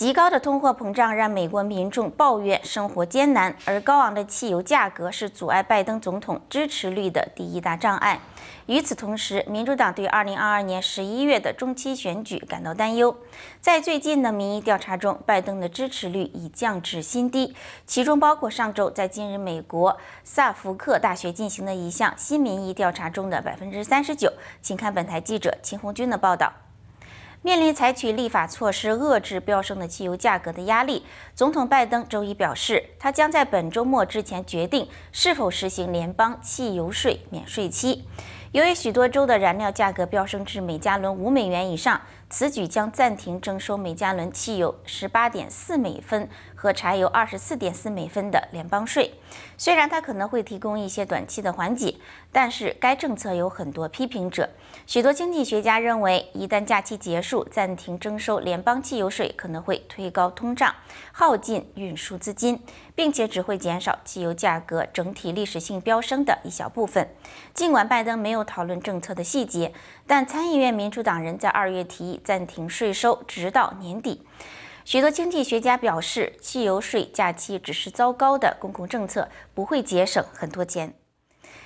极高的通货膨胀让美国民众抱怨生活艰难，而高昂的汽油价格是阻碍拜登总统支持率的第一大障碍。与此同时，民主党对2022年11月的中期选举感到担忧。在最近的民意调查中，拜登的支持率已降至新低，其中包括上周在近日美国萨福克大学进行的一项新民意调查中的39%。请看本台记者秦红军的报道。面临采取立法措施遏制飙升的汽油价格的压力，总统拜登周一表示，他将在本周末之前决定是否实行联邦汽油税免税期。由于许多州的燃料价格飙升至每加仑五美元以上，此举将暂停征收每加仑汽油十八点四美分和柴油二十四点四美分的联邦税。虽然它可能会提供一些短期的缓解，但是该政策有很多批评者。许多经济学家认为，一旦假期结束，暂停征收联邦汽油税可能会推高通胀，耗尽运输资金。并且只会减少汽油价格整体历史性飙升的一小部分。尽管拜登没有讨论政策的细节，但参议院民主党人在二月提议暂停税收直到年底。许多经济学家表示，汽油税假期只是糟糕的公共政策，不会节省很多钱。